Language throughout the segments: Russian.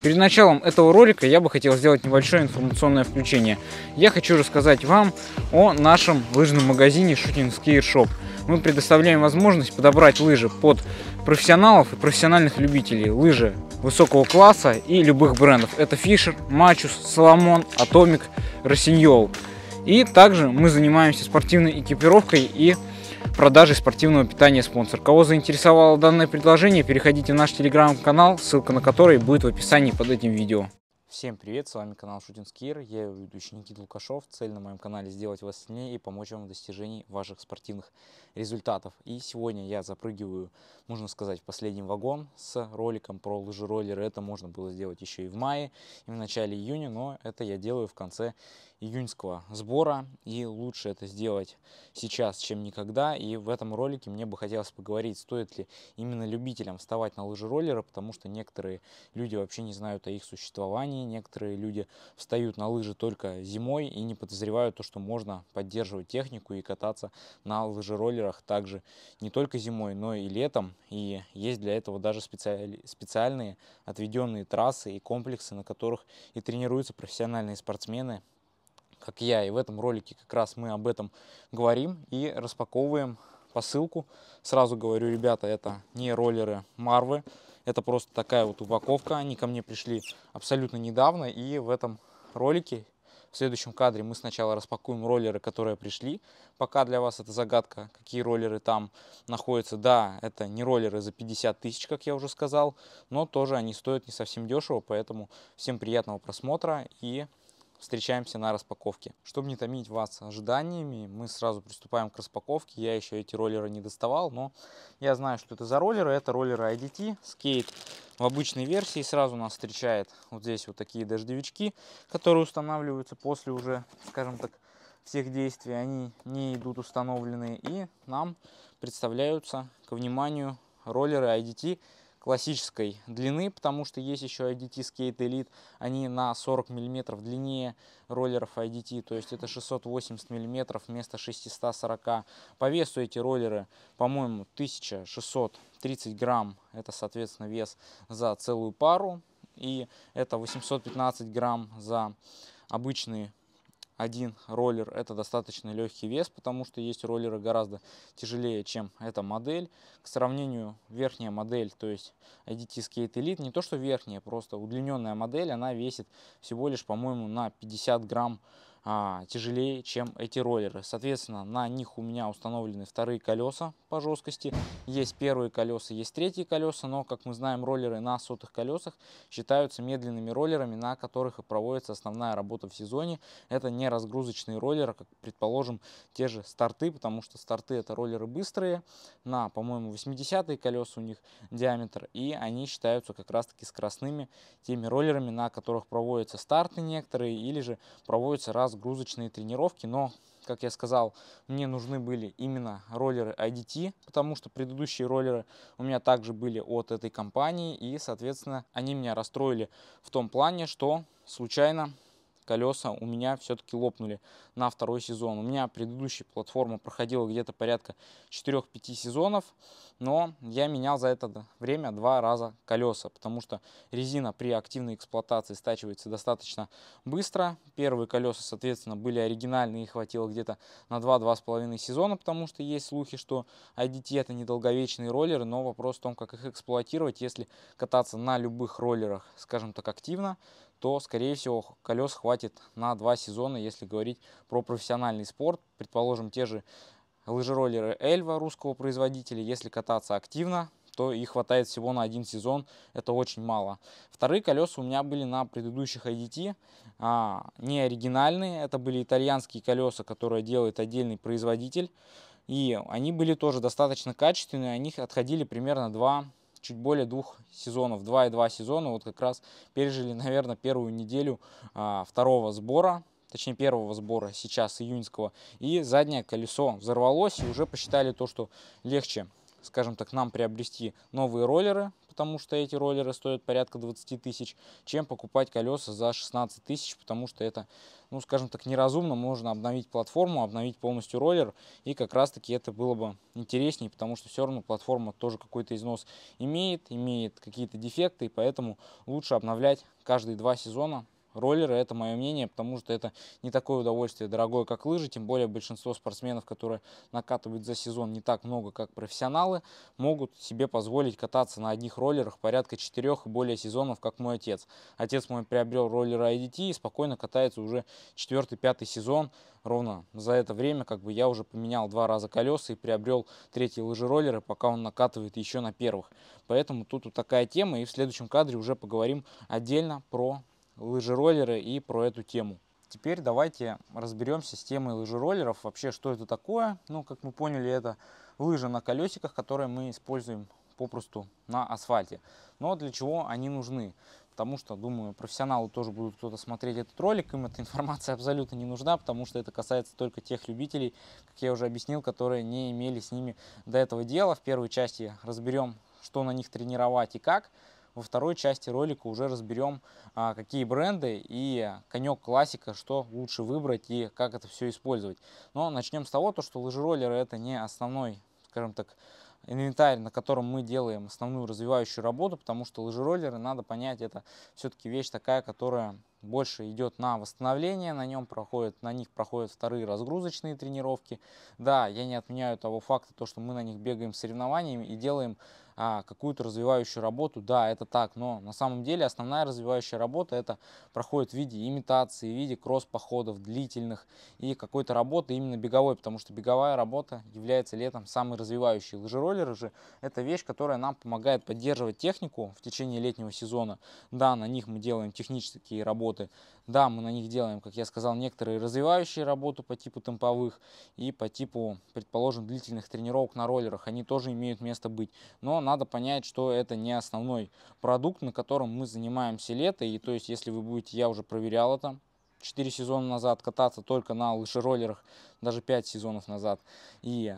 Перед началом этого ролика я бы хотел сделать небольшое информационное включение. Я хочу рассказать вам о нашем лыжном магазине Shooting Skier Shop. Мы предоставляем возможность подобрать лыжи под профессионалов и профессиональных любителей. Лыжи высокого класса и любых брендов. Это Fisher, Machus, Salomon, Atomic, Rossignol. И также мы занимаемся спортивной экипировкой и Продажи спортивного питания спонсор. Кого заинтересовало данное предложение, переходите в наш телеграм-канал, ссылка на который будет в описании под этим видео. Всем привет, с вами канал Шутинский Шутинскир, я ведущий Никита Лукашов. Цель на моем канале сделать вас сильнее и помочь вам в достижении ваших спортивных результатов. И сегодня я запрыгиваю, можно сказать, в последний вагон с роликом про лыжероллеры. Это можно было сделать еще и в мае, и в начале июня, но это я делаю в конце июньского сбора. И лучше это сделать сейчас, чем никогда. И в этом ролике мне бы хотелось поговорить, стоит ли именно любителям вставать на лыжероллеры, потому что некоторые люди вообще не знают о их существовании Японии некоторые люди встают на лыжи только зимой и не подозревают то, что можно поддерживать технику и кататься на лыжероллерах также не только зимой, но и летом. И есть для этого даже специальные отведенные трассы и комплексы, на которых и тренируются профессиональные спортсмены, как я. И в этом ролике как раз мы об этом говорим и распаковываем посылку. Сразу говорю, ребята, это не роллеры Марвы, это просто такая вот упаковка. Они ко мне пришли абсолютно недавно. И в этом ролике, в следующем кадре, мы сначала распакуем роллеры, которые пришли. Пока для вас это загадка, какие роллеры там находятся. Да, это не роллеры за 50 тысяч, как я уже сказал. Но тоже они стоят не совсем дешево. Поэтому всем приятного просмотра и встречаемся на распаковке. Чтобы не томить вас ожиданиями, мы сразу приступаем к распаковке. Я еще эти роллеры не доставал, но я знаю, что это за роллеры. Это роллеры IDT, скейт в обычной версии. Сразу нас встречает вот здесь вот такие дождевички, которые устанавливаются после уже, скажем так, всех действий. Они не идут установленные и нам представляются к вниманию роллеры IDT классической длины, потому что есть еще IDT Skate Elite, они на 40 мм длиннее роллеров IDT, то есть это 680 мм вместо 640. По весу эти роллеры, по-моему, 1630 грамм, это, соответственно, вес за целую пару, и это 815 грамм за обычные один роллер это достаточно легкий вес, потому что есть роллеры гораздо тяжелее, чем эта модель. К сравнению, верхняя модель, то есть IDT Skate Elite, не то что верхняя, просто удлиненная модель, она весит всего лишь, по-моему, на 50 грамм а, тяжелее, чем эти роллеры. Соответственно, на них у меня установлены вторые колеса по жесткости. Есть первые колеса, есть третьи колеса, но, как мы знаем, роллеры на сотых колесах считаются медленными роллерами, на которых и проводится основная работа в сезоне. Это не разгрузочные роллеры, как, предположим, те же старты, потому что старты это роллеры быстрые, на, по-моему, 80-е колеса у них диаметр, и они считаются как раз-таки скоростными теми роллерами, на которых проводятся старты некоторые, или же проводятся раз разгрузочные тренировки, но, как я сказал, мне нужны были именно роллеры IDT, потому что предыдущие роллеры у меня также были от этой компании, и, соответственно, они меня расстроили в том плане, что случайно колеса у меня все-таки лопнули на второй сезон. У меня предыдущая платформа проходила где-то порядка 4-5 сезонов, но я менял за это время два раза колеса, потому что резина при активной эксплуатации стачивается достаточно быстро. Первые колеса, соответственно, были оригинальные, их хватило где-то на 2-2,5 сезона, потому что есть слухи, что IDT это недолговечные роллеры, но вопрос в том, как их эксплуатировать, если кататься на любых роллерах, скажем так, активно, то, скорее всего, колес хватит на два сезона, если говорить про профессиональный спорт. Предположим, те же лыжероллеры Эльва русского производителя, если кататься активно, то их хватает всего на один сезон, это очень мало. Вторые колеса у меня были на предыдущих IDT, а, не оригинальные, это были итальянские колеса, которые делает отдельный производитель, и они были тоже достаточно качественные, они отходили примерно 2 чуть более двух сезонов, и 2,2 сезона, вот как раз пережили, наверное, первую неделю а, второго сбора, точнее первого сбора сейчас июньского, и заднее колесо взорвалось, и уже посчитали то, что легче скажем так, нам приобрести новые роллеры, потому что эти роллеры стоят порядка 20 тысяч, чем покупать колеса за 16 тысяч, потому что это, ну, скажем так, неразумно. Можно обновить платформу, обновить полностью роллер, и как раз-таки это было бы интереснее, потому что все равно платформа тоже какой-то износ имеет, имеет какие-то дефекты, и поэтому лучше обновлять каждые два сезона роллеры, это мое мнение, потому что это не такое удовольствие дорогое, как лыжи, тем более большинство спортсменов, которые накатывают за сезон не так много, как профессионалы, могут себе позволить кататься на одних роллерах порядка четырех и более сезонов, как мой отец. Отец мой приобрел роллеры IDT и спокойно катается уже четвертый, пятый сезон, ровно за это время как бы я уже поменял два раза колеса и приобрел третий лыжероллеры, пока он накатывает еще на первых. Поэтому тут вот такая тема, и в следующем кадре уже поговорим отдельно про лыжероллеры и про эту тему. Теперь давайте разберемся с темой лыжероллеров, вообще что это такое. Ну, как мы поняли, это лыжи на колесиках, которые мы используем попросту на асфальте. Но для чего они нужны? Потому что, думаю, профессионалы тоже будут кто-то смотреть этот ролик, им эта информация абсолютно не нужна, потому что это касается только тех любителей, как я уже объяснил, которые не имели с ними до этого дела. В первой части разберем, что на них тренировать и как – во второй части ролика уже разберем, а, какие бренды и конек классика, что лучше выбрать и как это все использовать. Но начнем с того, то, что лыжероллеры это не основной, скажем так, инвентарь, на котором мы делаем основную развивающую работу, потому что лыжероллеры, надо понять, это все-таки вещь такая, которая больше идет на восстановление, на нем проходит на них проходят вторые разгрузочные тренировки. Да, я не отменяю того факта, то, что мы на них бегаем соревнованиями и делаем а, какую-то развивающую работу. Да, это так, но на самом деле основная развивающая работа это проходит в виде имитации, в виде кросс-походов длительных и какой-то работы именно беговой, потому что беговая работа является летом самой развивающей. Лыжероллеры же это вещь, которая нам помогает поддерживать технику в течение летнего сезона. Да, на них мы делаем технические работы, да, мы на них делаем, как я сказал, некоторые развивающие работы по типу темповых и по типу, предположим, длительных тренировок на роллерах. Они тоже имеют место быть. Но надо понять, что это не основной продукт, на котором мы занимаемся лето. И то есть, если вы будете, я уже проверял это, 4 сезона назад кататься только на лыжероллерах, даже 5 сезонов назад. И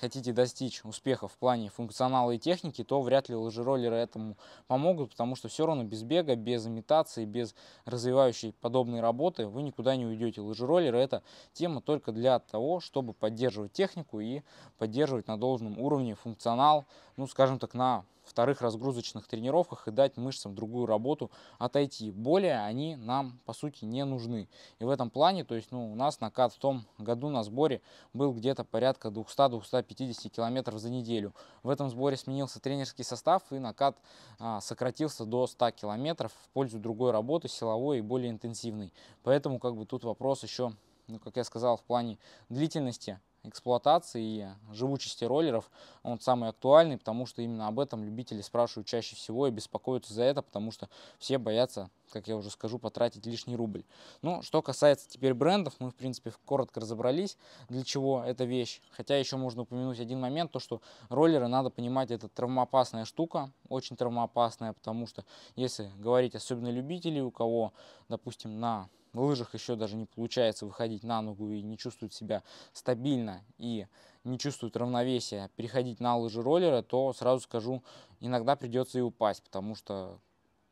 хотите достичь успеха в плане функционала и техники, то вряд ли лыжероллеры этому помогут, потому что все равно без бега, без имитации, без развивающей подобной работы вы никуда не уйдете. Лыжероллеры – это тема только для того, чтобы поддерживать технику и поддерживать на должном уровне функционал, ну, скажем так, на вторых разгрузочных тренировках и дать мышцам другую работу, отойти. Более они нам, по сути, не нужны. И в этом плане, то есть, ну, у нас накат в том году на сборе был где-то порядка 200-250 50 километров за неделю. В этом сборе сменился тренерский состав и накат а, сократился до 100 километров в пользу другой работы, силовой и более интенсивной. Поэтому как бы тут вопрос еще, ну, как я сказал, в плане длительности эксплуатации и живучести роллеров, он самый актуальный, потому что именно об этом любители спрашивают чаще всего и беспокоятся за это, потому что все боятся, как я уже скажу, потратить лишний рубль. Ну, что касается теперь брендов, мы, в принципе, коротко разобрались, для чего эта вещь. Хотя еще можно упомянуть один момент, то, что роллеры, надо понимать, это травмоопасная штука, очень травмоопасная, потому что, если говорить особенно любителей, у кого, допустим, на на лыжах еще даже не получается выходить на ногу и не чувствует себя стабильно и не чувствует равновесия, переходить на лыжи роллера, то сразу скажу, иногда придется и упасть, потому что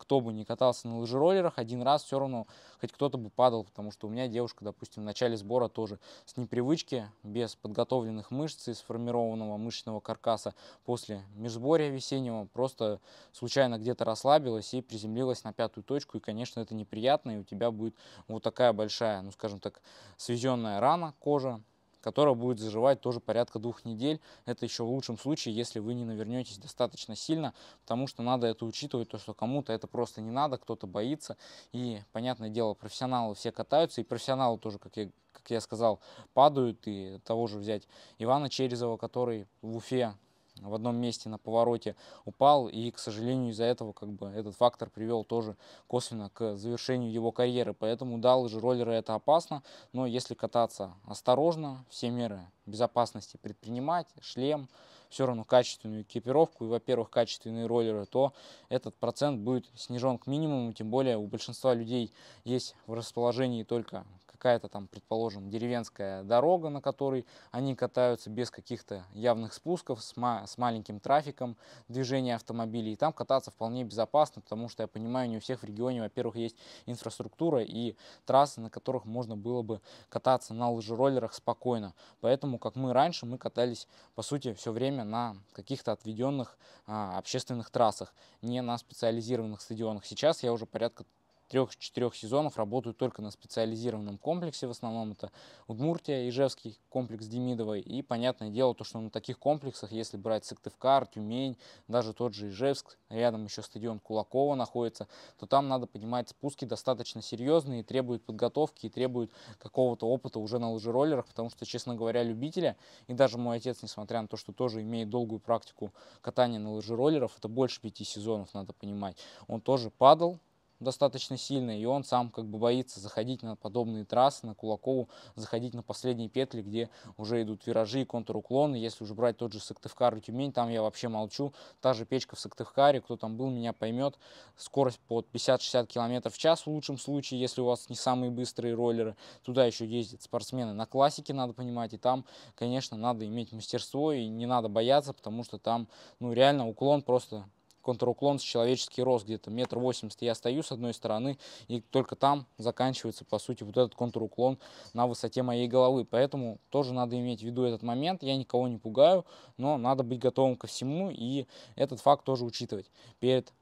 кто бы не катался на лыжероллерах, один раз все равно хоть кто-то бы падал, потому что у меня девушка, допустим, в начале сбора тоже с непривычки, без подготовленных мышц и сформированного мышечного каркаса после межсборья весеннего просто случайно где-то расслабилась и приземлилась на пятую точку, и, конечно, это неприятно, и у тебя будет вот такая большая, ну, скажем так, свезенная рана кожа, которая будет заживать тоже порядка двух недель. Это еще в лучшем случае, если вы не навернетесь достаточно сильно, потому что надо это учитывать, то что кому-то это просто не надо, кто-то боится. И, понятное дело, профессионалы все катаются, и профессионалы тоже, как я, как я сказал, падают. И того же взять Ивана Черезова, который в Уфе в одном месте на повороте упал, и, к сожалению, из-за этого как бы этот фактор привел тоже косвенно к завершению его карьеры. Поэтому, да, лыжероллеры это опасно, но если кататься осторожно, все меры безопасности предпринимать, шлем, все равно качественную экипировку и, во-первых, качественные роллеры, то этот процент будет снижен к минимуму, тем более у большинства людей есть в расположении только какая-то там, предположим, деревенская дорога, на которой они катаются без каких-то явных спусков, с, ма с маленьким трафиком движения автомобилей. И там кататься вполне безопасно, потому что я понимаю, не у всех в регионе, во-первых, есть инфраструктура и трассы, на которых можно было бы кататься на лыжероллерах спокойно. Поэтому, как мы раньше, мы катались, по сути, все время на каких-то отведенных а, общественных трассах, не на специализированных стадионах. Сейчас я уже порядка трех-четырех сезонов работают только на специализированном комплексе. В основном это Удмуртия, Ижевский комплекс Демидовой. И понятное дело, то, что на таких комплексах, если брать Сыктывкар, Тюмень, даже тот же Ижевск, рядом еще стадион Кулакова находится, то там надо понимать, спуски достаточно серьезные, требуют подготовки и требуют какого-то опыта уже на лыжероллерах, потому что, честно говоря, любителя, и даже мой отец, несмотря на то, что тоже имеет долгую практику катания на лыжероллерах, это больше пяти сезонов, надо понимать, он тоже падал, достаточно сильный, и он сам как бы боится заходить на подобные трассы, на Кулакову, заходить на последние петли, где уже идут виражи и контруклоны. Если уже брать тот же Сыктывкар и Тюмень, там я вообще молчу. Та же печка в Сыктывкаре, кто там был, меня поймет. Скорость под 50-60 км в час в лучшем случае, если у вас не самые быстрые роллеры. Туда еще ездят спортсмены на классике, надо понимать, и там, конечно, надо иметь мастерство, и не надо бояться, потому что там, ну, реально уклон просто контруклон с человеческий рост, где-то метр восемьдесят я стою с одной стороны, и только там заканчивается, по сути, вот этот контруклон на высоте моей головы. Поэтому тоже надо иметь в виду этот момент, я никого не пугаю, но надо быть готовым ко всему, и этот факт тоже учитывать перед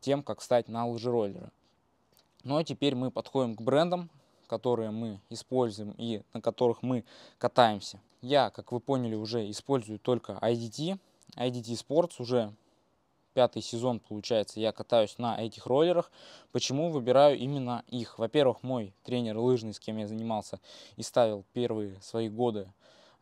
тем, как стать на лыжероллеры. Ну а теперь мы подходим к брендам, которые мы используем и на которых мы катаемся. Я, как вы поняли, уже использую только IDT. IDT Sports уже пятый сезон, получается, я катаюсь на этих роллерах. Почему выбираю именно их? Во-первых, мой тренер лыжный, с кем я занимался и ставил первые свои годы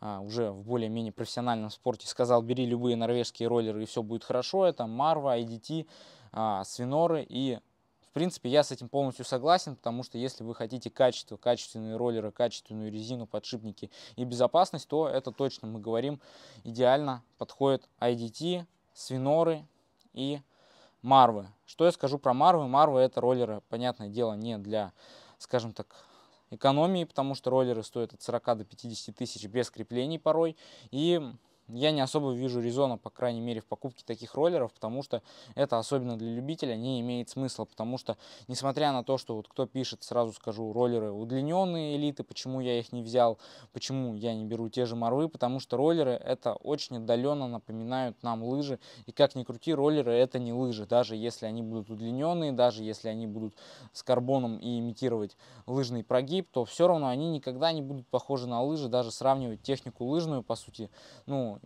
а, уже в более-менее профессиональном спорте, сказал, бери любые норвежские роллеры, и все будет хорошо. Это Marva, IDT, а, Свиноры и... В принципе, я с этим полностью согласен, потому что если вы хотите качество, качественные роллеры, качественную резину, подшипники и безопасность, то это точно, мы говорим, идеально подходит IDT, свиноры, и Марвы. Что я скажу про Марвы? Марвы это роллеры, понятное дело, не для, скажем так, экономии, потому что роллеры стоят от 40 до 50 тысяч без креплений порой. И я не особо вижу резона, по крайней мере, в покупке таких роллеров, потому что это особенно для любителя не имеет смысла, потому что, несмотря на то, что вот кто пишет, сразу скажу, роллеры удлиненные элиты, почему я их не взял, почему я не беру те же морвы, потому что роллеры это очень отдаленно напоминают нам лыжи, и как ни крути, роллеры это не лыжи, даже если они будут удлиненные, даже если они будут с карбоном и имитировать лыжный прогиб, то все равно они никогда не будут похожи на лыжи, даже сравнивать технику лыжную, по сути, ну,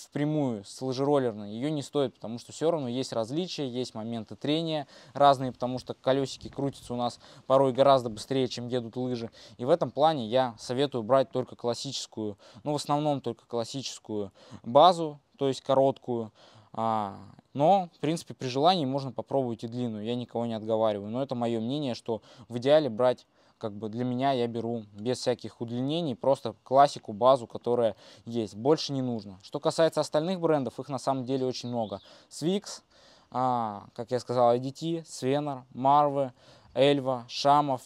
впрямую с лыжероллерной, ее не стоит, потому что все равно есть различия, есть моменты трения разные, потому что колесики крутятся у нас порой гораздо быстрее, чем едут лыжи. И в этом плане я советую брать только классическую, ну в основном только классическую базу, то есть короткую. А, но, в принципе, при желании можно попробовать и длинную, я никого не отговариваю. Но это мое мнение, что в идеале брать как бы для меня я беру без всяких удлинений, просто классику, базу, которая есть. Больше не нужно. Что касается остальных брендов, их на самом деле очень много. Swix, а, как я сказал, IDT, Свенор, Марвы, Эльва, Шамов,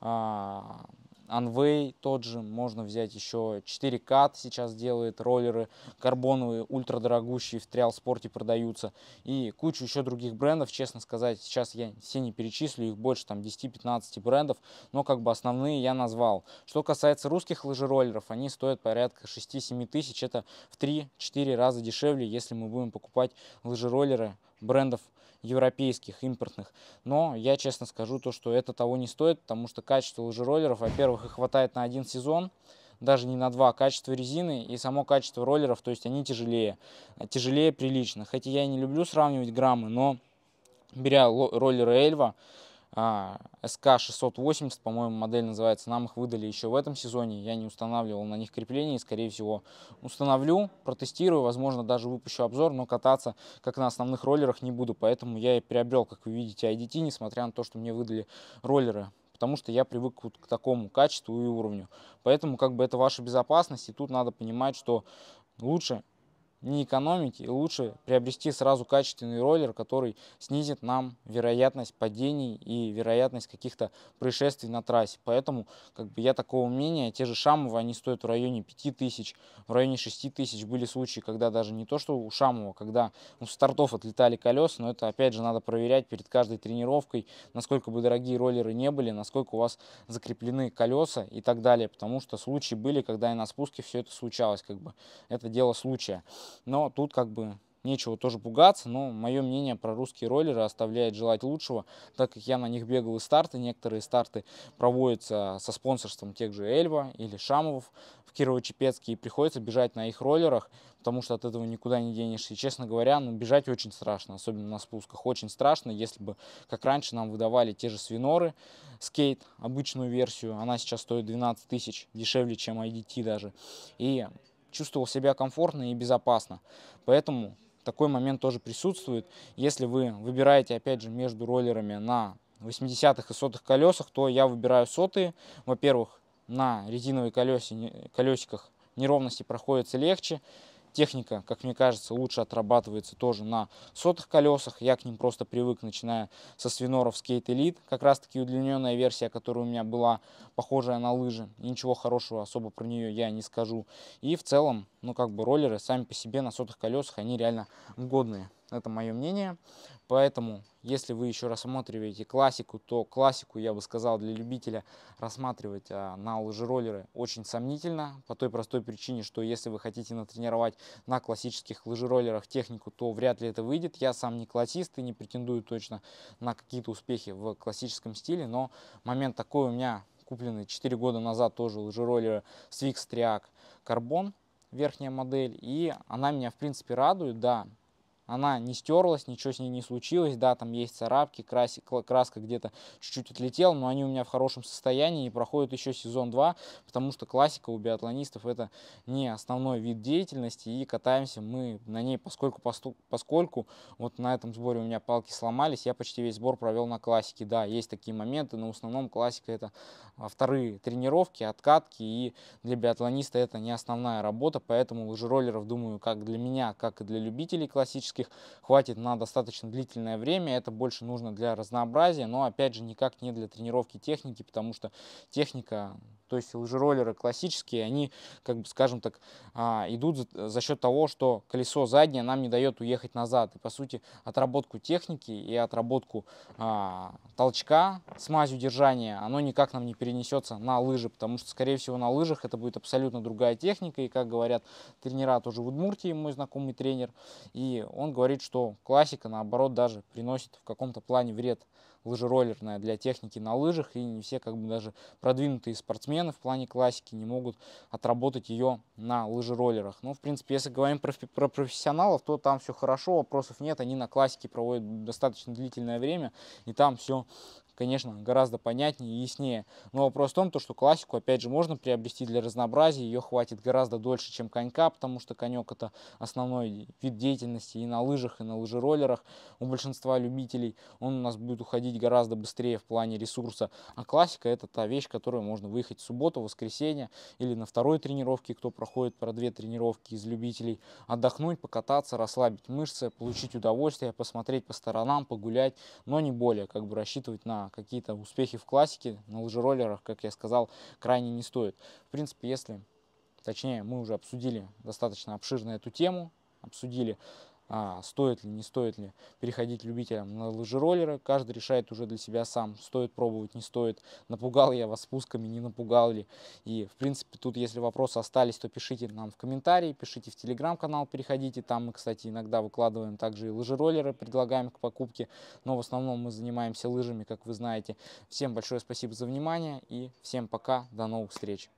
а, Анвей тот же, можно взять еще 4 кат сейчас делает роллеры, карбоновые, ультрадорогущие в Триал Спорте продаются и кучу еще других брендов, честно сказать, сейчас я все не перечислю, их больше там 10-15 брендов, но как бы основные я назвал. Что касается русских лыжероллеров, они стоят порядка 6-7 тысяч, это в 3-4 раза дешевле, если мы будем покупать лыжероллеры брендов европейских, импортных. Но я честно скажу то, что это того не стоит, потому что качество лыжероллеров, во-первых, их хватает на один сезон, даже не на два, а качество резины и само качество роллеров, то есть они тяжелее, тяжелее прилично. Хотя я не люблю сравнивать граммы, но беря роллеры Эльва, а, SK680, по-моему, модель называется. Нам их выдали еще в этом сезоне. Я не устанавливал на них крепление. Скорее всего, установлю, протестирую, возможно, даже выпущу обзор, но кататься, как на основных роллерах, не буду. Поэтому я и приобрел, как вы видите, IDT, несмотря на то, что мне выдали роллеры потому что я привык вот к такому качеству и уровню. Поэтому как бы это ваша безопасность, и тут надо понимать, что лучше не экономить и лучше приобрести сразу качественный роллер, который снизит нам вероятность падений и вероятность каких-то происшествий на трассе. Поэтому как бы, я такого мнения, те же Шамовы, они стоят в районе 5000, в районе 6000 были случаи, когда даже не то, что у Шамова, когда у стартов отлетали колеса, но это опять же надо проверять перед каждой тренировкой, насколько бы дорогие роллеры не были, насколько у вас закреплены колеса и так далее, потому что случаи были, когда и на спуске все это случалось, как бы это дело случая но тут как бы нечего тоже пугаться, но мое мнение про русские роллеры оставляет желать лучшего, так как я на них бегал и старты, некоторые старты проводятся со спонсорством тех же Эльва или Шамовов в Кирово-Чепецке, и приходится бежать на их роллерах, потому что от этого никуда не денешься. И, честно говоря, ну, бежать очень страшно, особенно на спусках. Очень страшно, если бы, как раньше, нам выдавали те же свиноры, скейт, обычную версию, она сейчас стоит 12 тысяч, дешевле, чем IDT даже. И чувствовал себя комфортно и безопасно. Поэтому такой момент тоже присутствует. Если вы выбираете, опять же, между роллерами на 80-х и сотых колесах, то я выбираю сотые. Во-первых, на резиновых колесе, колесиках неровности проходятся легче. Техника, как мне кажется, лучше отрабатывается тоже на сотых колесах. Я к ним просто привык, начиная со свиноров Skate Elite. Как раз таки удлиненная версия, которая у меня была похожая на лыжи. ничего хорошего особо про нее я не скажу. И в целом, ну как бы роллеры сами по себе на сотых колесах, они реально годные. Это мое мнение. Поэтому, если вы еще рассматриваете классику, то классику, я бы сказал, для любителя рассматривать а, на лыжероллеры очень сомнительно. По той простой причине, что если вы хотите натренировать на классических лыжероллерах технику, то вряд ли это выйдет. Я сам не классист и не претендую точно на какие-то успехи в классическом стиле. Но момент такой у меня куплены 4 года назад тоже лыжероллеры Swix Triac Carbon верхняя модель, и она меня, в принципе, радует, да, она не стерлась, ничего с ней не случилось, да, там есть царапки, краси, краска где-то чуть-чуть отлетела, но они у меня в хорошем состоянии и проходят еще сезон два, потому что классика у биатлонистов это не основной вид деятельности, и катаемся мы на ней, поскольку, поскольку вот на этом сборе у меня палки сломались, я почти весь сбор провел на классике, да, есть такие моменты, но в основном классика это а, вторые тренировки, откатки, и для биатлониста это не основная работа, поэтому лыжероллеров, думаю, как для меня, как и для любителей классической классических хватит на достаточно длительное время. Это больше нужно для разнообразия, но опять же никак не для тренировки техники, потому что техника, то есть лыжероллеры классические, они, как бы скажем так, а, идут за счет того, что колесо заднее нам не дает уехать назад. И по сути отработку техники и отработку а, толчка с мазью держания, оно никак нам не перенесется на лыжи, потому что скорее всего на лыжах это будет абсолютно другая техника. И как говорят тренера тоже в Удмуртии, мой знакомый тренер, и он он говорит, что классика, наоборот, даже приносит в каком-то плане вред лыжероллерная для техники на лыжах, и не все как бы даже продвинутые спортсмены в плане классики не могут отработать ее на лыжероллерах. Ну, в принципе, если говорим про, про профессионалов, то там все хорошо, вопросов нет, они на классике проводят достаточно длительное время, и там все конечно, гораздо понятнее и яснее. Но вопрос в том, то, что классику, опять же, можно приобрести для разнообразия, ее хватит гораздо дольше, чем конька, потому что конек это основной вид деятельности и на лыжах, и на лыжероллерах у большинства любителей. Он у нас будет уходить гораздо быстрее в плане ресурса. А классика это та вещь, которую можно выехать в субботу, воскресенье или на второй тренировке, кто проходит про две тренировки из любителей, отдохнуть, покататься, расслабить мышцы, получить удовольствие, посмотреть по сторонам, погулять, но не более, как бы рассчитывать на какие-то успехи в классике, на лыжероллерах, как я сказал, крайне не стоит. В принципе, если, точнее, мы уже обсудили достаточно обширно эту тему, обсудили а, стоит ли, не стоит ли переходить любителям на лыжероллеры. Каждый решает уже для себя сам, стоит пробовать, не стоит, напугал я вас спусками, не напугал ли. И, в принципе, тут, если вопросы остались, то пишите нам в комментарии, пишите в телеграм-канал, переходите. Там мы, кстати, иногда выкладываем также и лыжероллеры, предлагаем к покупке, но в основном мы занимаемся лыжами, как вы знаете. Всем большое спасибо за внимание и всем пока, до новых встреч!